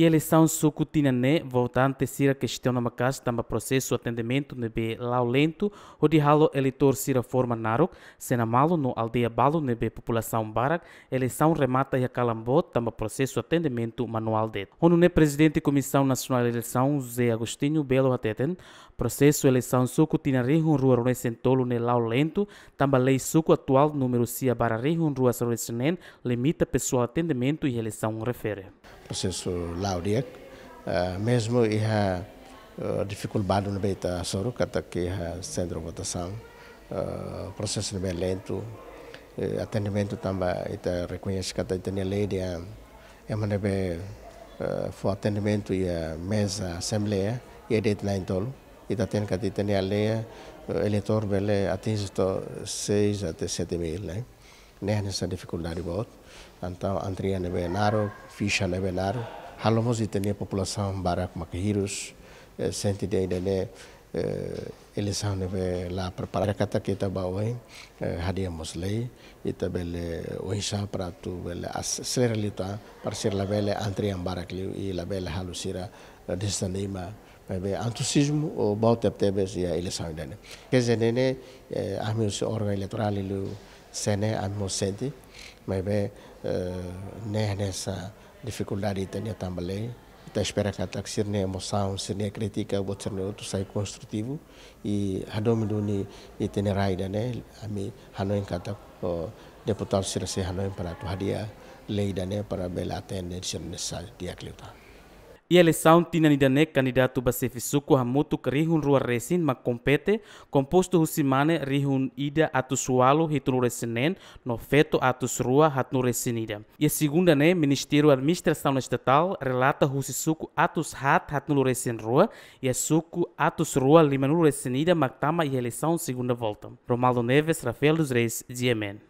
e eleição sucutinané voltante sira questão na macas tamba processo atendimento nebe laulento o de halo eleitor sira forma narok senamalo no aldeia balo nebe população barak eleição remata e calambot tamba processo atendimento manual de onu ne presidente comissão nacional eleição Zé Agostinho Belo ateten processo eleição sucutinaré run rua ronesentolo ne laulento tamba lei suco atual número sira barra run rua ronesenen limita pessoal atendimento e eleição refere processo lá mesmo eh, mesmo iha eh, dificuldade no beita soro kata que iha centro votação eh, processo bem é lento atendimento também ita reconhece kata ita ne lei dia é mane be for atendimento ia mesa assembleia ia det na intolo ita tem kata ita ne lei eleitor bele atinge to 6 até 7 mil né nessa dificuldade bot então andria nebe naro ficha nebe naro Halomos itene população barak makahirus eh, sentide idene eleição eh, neve lá preparar kata kita bawai eh, hadia moslei ita o oisha para tu bele acelerar lita para ser la bele antri ambarak liu e lá bele halusira destanima be entusiasmo o bautep tebes ya eleição idene kezenene ahmi organ eleitoral liu sene ahmi senti maybe né nessa dificuldade tenha também está espera que a ser nem emoção ser nem crítica ou ser outro sai construtivo e a domínio ni e tenha raida né a mim hanoin kata deputado ser se hanoin para tu hadia lei da né para bela atender não necessário dia cliutar e a eleição tinha nidane candidato para ser fissuco a mutu rihun rua recin ma compete, composto o simane rihun ida atu sualo hitu resinen, no feto atus rua hatnu resinida. E a segunda né, Ministério Administração Estatal relata o suco atus hat hatnu resin rua e a suco atus rua limanu resinida mactama e eleição segunda volta. Romaldo Neves, Rafael dos Reis, Diemen.